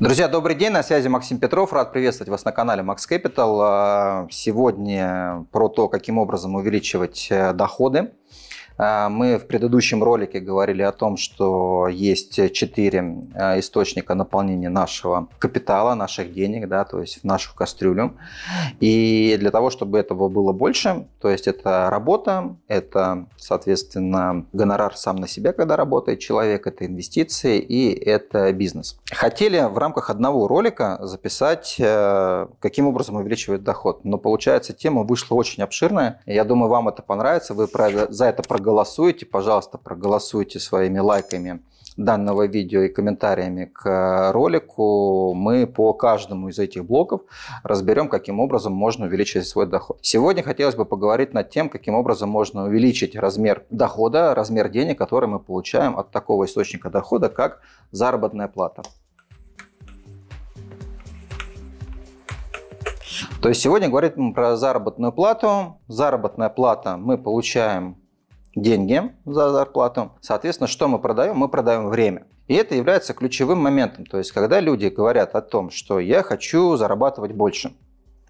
Друзья, добрый день, на связи Максим Петров, рад приветствовать вас на канале Max Capital. А, сегодня про то, каким образом увеличивать э, доходы а, мы в предыдущем ролике говорили о том, что есть четыре а, источника наполнения нашего капитала, наших денег, да, то есть в нашу кастрюлю. И для того, чтобы этого было больше, то есть это работа, это, соответственно, гонорар сам на себя, когда работает человек, это инвестиции и это бизнес. Хотели в рамках одного ролика записать, э, каким образом увеличивать доход, но получается тема вышла очень обширная. Я думаю, вам это понравится, вы за это проголосуете проголосуете, пожалуйста, проголосуйте своими лайками данного видео и комментариями к э, ролику, мы по каждому из этих блоков разберем, каким образом можно увеличить свой доход. Сегодня хотелось бы поговорить над тем, каким образом можно увеличить размер дохода, размер денег, который мы получаем от такого источника дохода, как заработная плата. То есть сегодня говорим про заработную плату. Заработная плата мы получаем деньги за зарплату. Соответственно, что мы продаем? Мы продаем время. И это является ключевым моментом. То есть, когда люди говорят о том, что я хочу зарабатывать больше,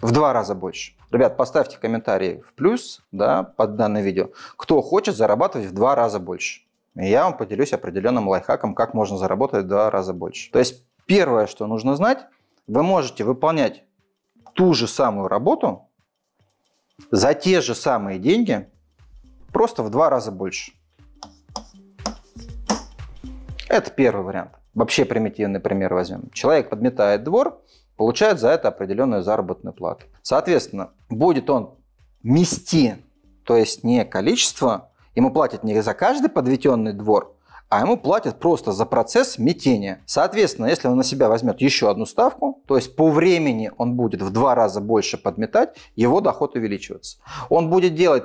в два раза больше. Ребят, поставьте комментарии в плюс да, под данное видео, кто хочет зарабатывать в два раза больше. И я вам поделюсь определенным лайфхаком, как можно заработать в два раза больше. То есть первое, что нужно знать, вы можете выполнять ту же самую работу за те же самые деньги, Просто в два раза больше. Это первый вариант. Вообще примитивный пример возьмем. Человек подметает двор, получает за это определенную заработную плату. Соответственно, будет он мести, то есть не количество, ему платят не за каждый подметенный двор, а ему платят просто за процесс метения. Соответственно, если он на себя возьмет еще одну ставку, то есть по времени он будет в два раза больше подметать, его доход увеличивается. Он будет делать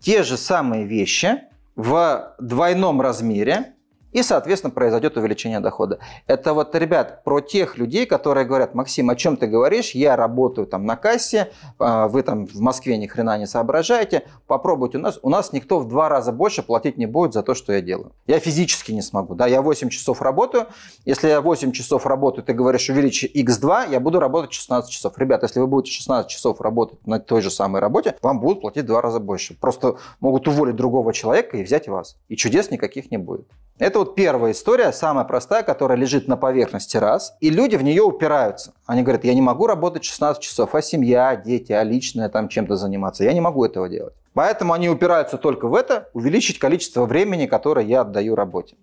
те же самые вещи в двойном размере и, соответственно, произойдет увеличение дохода. Это вот, ребят, про тех людей, которые говорят, Максим, о чем ты говоришь, я работаю там на кассе, а, вы там в Москве ни хрена не соображаете, попробуйте у нас. У нас никто в два раза больше платить не будет за то, что я делаю. Я физически не смогу, да, я 8 часов работаю. Если я 8 часов работаю, ты говоришь, увеличи x2, я буду работать 16 часов. Ребят, если вы будете 16 часов работать на той же самой работе, вам будут платить в два раза больше. Просто могут уволить другого человека и взять вас. И чудес никаких не будет. Это вот первая история, самая простая, которая лежит на поверхности раз, и люди в нее упираются. Они говорят, я не могу работать 16 часов, а семья, а дети, а личное там чем-то заниматься. Я не могу этого делать. Поэтому они упираются только в это, увеличить количество времени, которое я отдаю работе.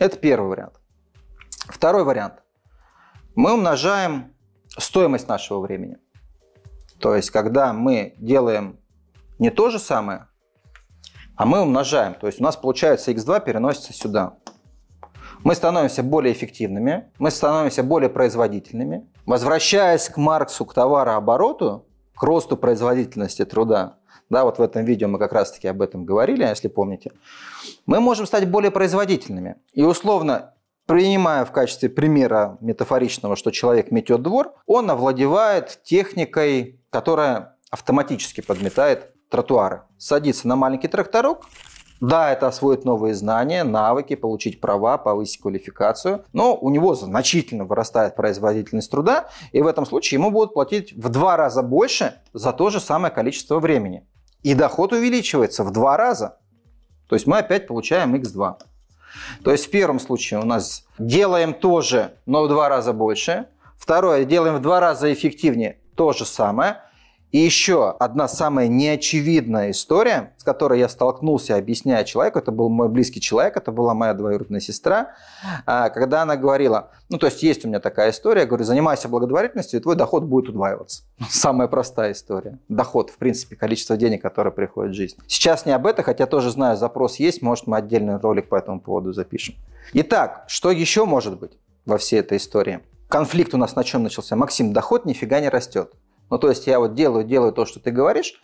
Это первый вариант. Второй вариант. Мы умножаем стоимость нашего времени. То есть, когда мы делаем не то же самое, а мы умножаем. То есть у нас получается x2 переносится сюда. Мы становимся более эффективными, мы становимся более производительными. Возвращаясь к Марксу, к товарообороту, к росту производительности труда, да, вот в этом видео мы как раз-таки об этом говорили, если помните, мы можем стать более производительными. И условно, принимая в качестве примера метафоричного, что человек метет двор, он овладевает техникой, которая автоматически подметает тротуары. Садится на маленький тракторок, да, это освоить новые знания, навыки, получить права, повысить квалификацию, но у него значительно вырастает производительность труда, и в этом случае ему будут платить в два раза больше за то же самое количество времени. И доход увеличивается в два раза. То есть мы опять получаем x2. То есть в первом случае у нас делаем тоже, но в два раза больше. Второе, делаем в два раза эффективнее то же самое. И еще одна самая неочевидная история, с которой я столкнулся, объясняя человеку, это был мой близкий человек, это была моя двоюродная сестра, а, когда она говорила, ну то есть есть у меня такая история, я говорю, занимайся благотворительностью, и твой доход будет удваиваться. Ну, самая простая история. Доход, в принципе, количество денег, которое приходит в жизнь. Сейчас не об этом, хотя тоже знаю, запрос есть, может мы отдельный ролик по этому поводу запишем. Итак, что еще может быть во всей этой истории? Конфликт у нас на чем начался? Максим, доход нифига не растет. Ну, то есть я вот делаю, делаю то, что ты говоришь,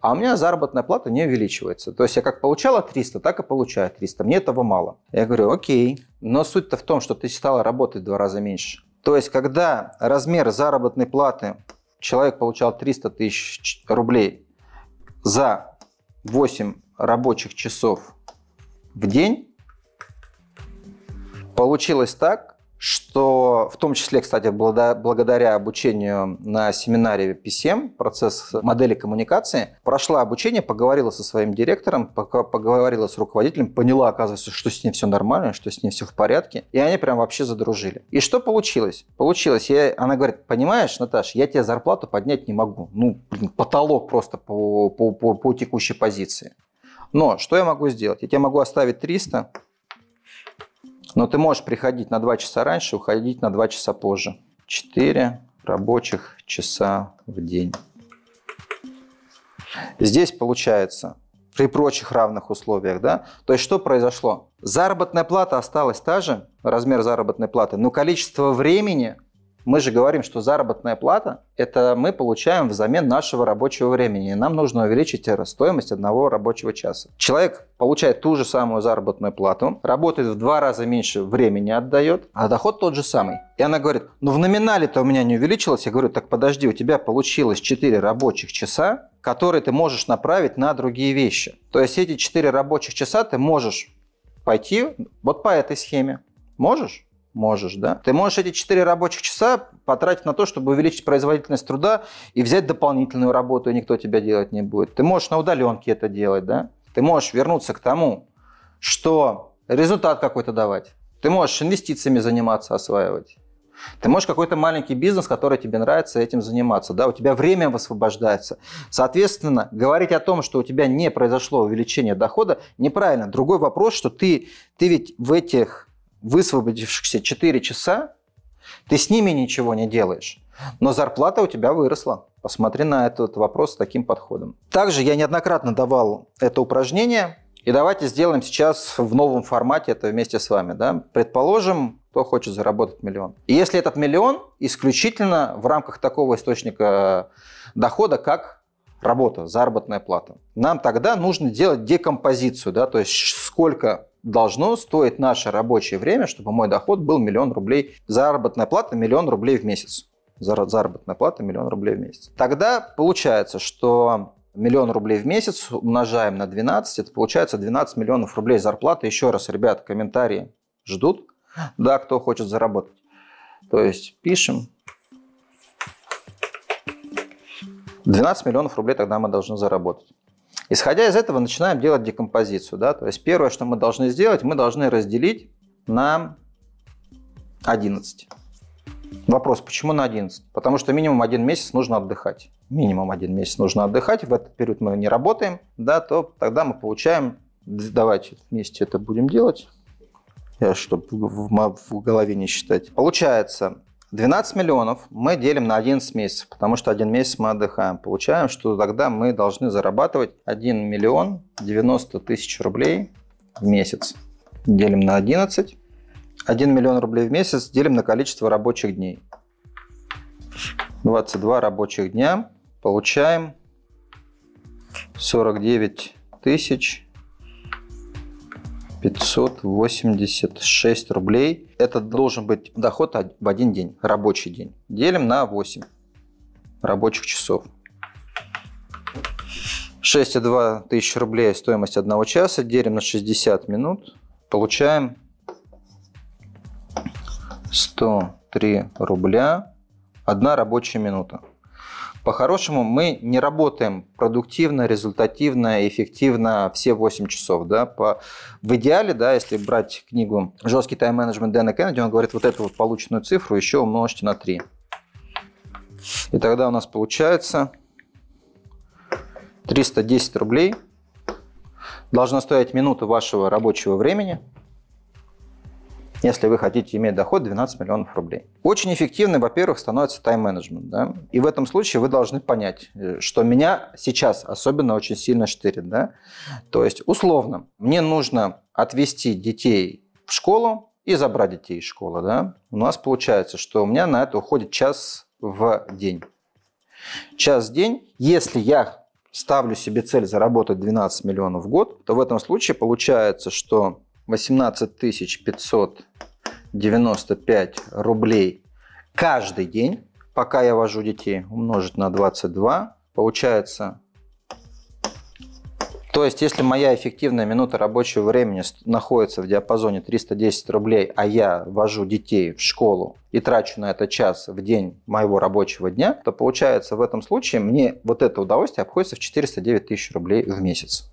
а у меня заработная плата не увеличивается. То есть я как получала 300, так и получаю 300. Мне этого мало. Я говорю, окей. Но суть-то в том, что ты стала работать в два раза меньше. То есть когда размер заработной платы человек получал 300 тысяч рублей за 8 рабочих часов в день, получилось так, что в том числе, кстати, благодаря обучению на семинаре PCM, процесс модели коммуникации, прошла обучение, поговорила со своим директором, поговорила с руководителем, поняла, оказывается, что с ней все нормально, что с ней все в порядке, и они прям вообще задружили. И что получилось? Получилось, я, она говорит, понимаешь, Наташ, я тебе зарплату поднять не могу. Ну, блин, потолок просто по, по, по, по текущей позиции. Но что я могу сделать? Я тебе могу оставить 300, но ты можешь приходить на 2 часа раньше, уходить на 2 часа позже. 4 рабочих часа в день. Здесь получается при прочих равных условиях, да? То есть что произошло? Заработная плата осталась та же, размер заработной платы, но количество времени мы же говорим, что заработная плата – это мы получаем взамен нашего рабочего времени. Нам нужно увеличить стоимость одного рабочего часа. Человек получает ту же самую заработную плату, работает в два раза меньше времени отдает, а доход тот же самый. И она говорит, ну в номинале-то у меня не увеличилось. Я говорю, так подожди, у тебя получилось 4 рабочих часа, которые ты можешь направить на другие вещи. То есть эти 4 рабочих часа ты можешь пойти вот по этой схеме. Можешь? можешь, да? Ты можешь эти 4 рабочих часа потратить на то, чтобы увеличить производительность труда и взять дополнительную работу, и никто тебя делать не будет. Ты можешь на удаленке это делать, да? Ты можешь вернуться к тому, что результат какой-то давать. Ты можешь инвестициями заниматься, осваивать. Ты можешь какой-то маленький бизнес, который тебе нравится, этим заниматься. Да? У тебя время высвобождается. Соответственно, говорить о том, что у тебя не произошло увеличение дохода, неправильно. Другой вопрос, что ты, ты ведь в этих высвободившихся 4 часа ты с ними ничего не делаешь, но зарплата у тебя выросла. Посмотри на этот вопрос с таким подходом. Также я неоднократно давал это упражнение, и давайте сделаем сейчас в новом формате это вместе с вами. Да? Предположим, кто хочет заработать миллион. И если этот миллион исключительно в рамках такого источника э, дохода, как работа, заработная плата. Нам тогда нужно делать декомпозицию, да, то есть сколько должно стоить наше рабочее время, чтобы мой доход был миллион рублей, заработная плата миллион рублей в месяц. Заработная плата миллион рублей в месяц. Тогда получается, что миллион рублей в месяц умножаем на 12, это получается 12 миллионов рублей зарплаты. Еще раз, ребят, комментарии ждут, да, кто хочет заработать. То есть пишем. 12 миллионов рублей тогда мы должны заработать. Исходя из этого, начинаем делать декомпозицию. Да? То есть первое, что мы должны сделать, мы должны разделить на 11. Вопрос, почему на 11? Потому что минимум один месяц нужно отдыхать. Минимум один месяц нужно отдыхать. В этот период мы не работаем, да, то тогда мы получаем... Давайте вместе это будем делать. Я чтобы в голове не считать. Получается, 12 миллионов мы делим на 11 месяцев, потому что один месяц мы отдыхаем. Получаем, что тогда мы должны зарабатывать 1 миллион 90 тысяч рублей в месяц. Делим на 11. 1 миллион рублей в месяц делим на количество рабочих дней. 22 рабочих дня получаем 49 тысяч 586 рублей. Это должен быть доход в один день, рабочий день. Делим на 8 рабочих часов. 6,2 тысячи рублей стоимость одного часа. Делим на 60 минут. Получаем 103 рубля. Одна рабочая минута. По-хорошему, мы не работаем продуктивно, результативно, эффективно все 8 часов. Да? По, в идеале, да, если брать книгу «Жесткий тайм-менеджмент» Дэна Кеннеди, он говорит, вот эту вот полученную цифру еще умножьте на 3. И тогда у нас получается 310 рублей – должна стоить минута вашего рабочего времени – если вы хотите иметь доход 12 миллионов рублей. Очень эффективным, во-первых, становится тайм-менеджмент. Да? И в этом случае вы должны понять, э, что меня сейчас особенно очень сильно штырит. Да? То есть, условно, мне нужно отвести детей в школу и забрать детей из школы. Да? У нас получается, что у меня на это уходит час в день. Час в день, если я ставлю себе цель заработать 12 миллионов в год, то в этом случае получается, что 18 595 рублей каждый день, пока я вожу детей, умножить на 22, получается... То есть, если моя эффективная минута рабочего времени находится в диапазоне 310 рублей, а я вожу детей в школу и трачу на это час в день моего рабочего дня, то получается в этом случае мне вот это удовольствие обходится в 409 тысяч рублей в месяц.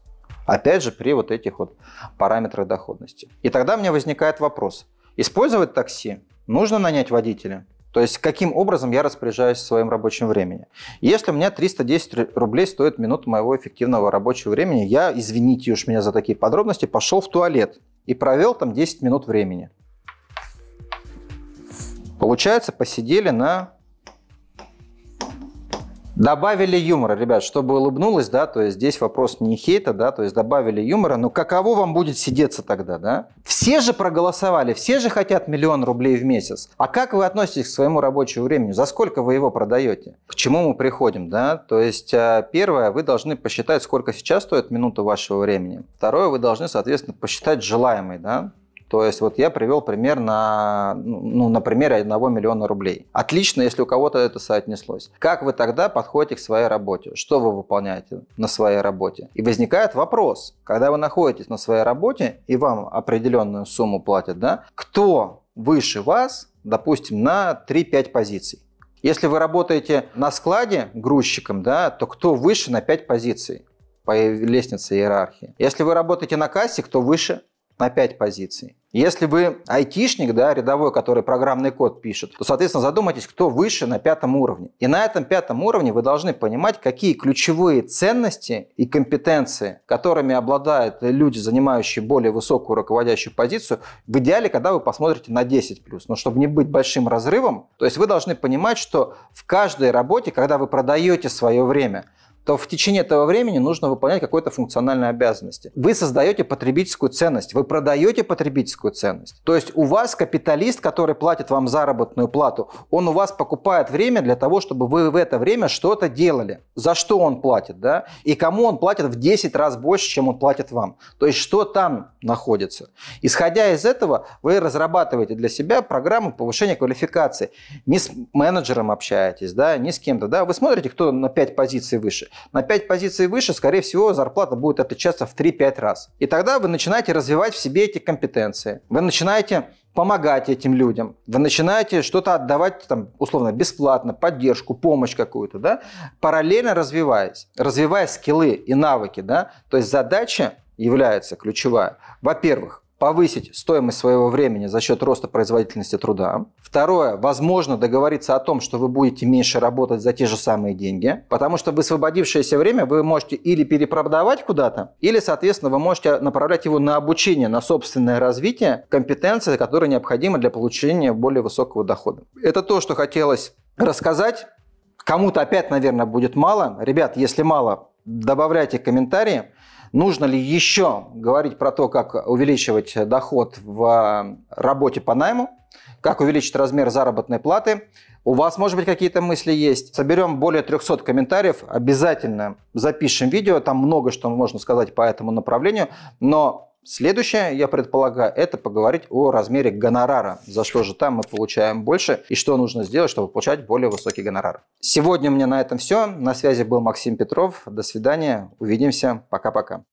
Опять же, при вот этих вот параметрах доходности. И тогда у меня возникает вопрос. Использовать такси? Нужно нанять водителя? То есть каким образом я распоряжаюсь своим рабочим времени? Если у меня 310 рублей стоит минута моего эффективного рабочего времени, я, извините уж меня за такие подробности, пошел в туалет и провел там 10 минут времени. Получается, посидели на Добавили юмора, ребят, чтобы улыбнулось, да, то есть здесь вопрос не хейта, да, то есть добавили юмора, но каково вам будет сидеться тогда, да? Все же проголосовали, все же хотят миллион рублей в месяц. А как вы относитесь к своему рабочему времени? За сколько вы его продаете? К чему мы приходим, да? То есть э, первое, вы должны посчитать, сколько сейчас стоит минута вашего времени. Второе, вы должны, соответственно, посчитать желаемый, да? То есть вот я привел пример на, ну, ну на примере 1 миллиона рублей. Отлично, если у кого-то это соотнеслось. Как вы тогда подходите к своей работе? Что вы выполняете на своей работе? И возникает вопрос, когда вы находитесь на своей работе и вам определенную сумму платят, да, кто выше вас, допустим, на 3-5 позиций? Если вы работаете на складе грузчиком, да, то кто выше на 5 позиций по лестнице иерархии? Если вы работаете на кассе, кто выше на 5 позиций. Если вы айтишник, да, рядовой, который программный код пишет, то, соответственно, задумайтесь, кто выше на пятом уровне. И на этом пятом уровне вы должны понимать, какие ключевые ценности и компетенции, которыми обладают люди, занимающие более высокую руководящую позицию, в идеале, когда вы посмотрите на 10+. Но чтобы не быть большим разрывом, то есть вы должны понимать, что в каждой работе, когда вы продаете свое время, то в течение этого времени нужно выполнять какой-то функциональной обязанности. Вы создаете потребительскую ценность, вы продаете потребительскую ценность. То есть у вас капиталист, который платит вам заработную плату, он у вас покупает время для того, чтобы вы в это время что-то делали. За что он платит, да? И кому он платит в 10 раз больше, чем он платит вам. То есть что там находится. Исходя из этого, вы разрабатываете для себя программу повышения квалификации. Не с менеджером общаетесь, да, не с кем-то, да, вы смотрите, кто на 5 позиций выше. На 5 позиций выше, скорее всего, зарплата будет отличаться в 3-5 раз. И тогда вы начинаете развивать в себе эти компетенции. Вы начинаете помогать этим людям. Вы начинаете что-то отдавать, там, условно, бесплатно, поддержку, помощь какую-то, да, параллельно развиваясь, развивая скиллы и навыки, да, то есть задача является ключевая. Во-первых, повысить стоимость своего времени за счет роста производительности труда. Второе, возможно договориться о том, что вы будете меньше работать за те же самые деньги, потому что в освободившееся время вы можете или перепродавать куда-то, или, соответственно, вы можете направлять его на обучение, на собственное развитие, компетенции, которые необходимы для получения более высокого дохода. Это то, что хотелось рассказать. Кому-то опять, наверное, будет мало. Ребят, если мало, добавляйте комментарии. Нужно ли еще говорить про то, как увеличивать доход в э, работе по найму, как увеличить размер заработной платы. У вас, может быть, какие-то мысли есть. Соберем более 300 комментариев, обязательно запишем видео, там много что можно сказать по этому направлению, но Следующее, я предполагаю, это поговорить о размере гонорара, за что же там мы получаем больше и что нужно сделать, чтобы получать более высокий гонорар. Сегодня у меня на этом все. На связи был Максим Петров. До свидания. Увидимся. Пока-пока.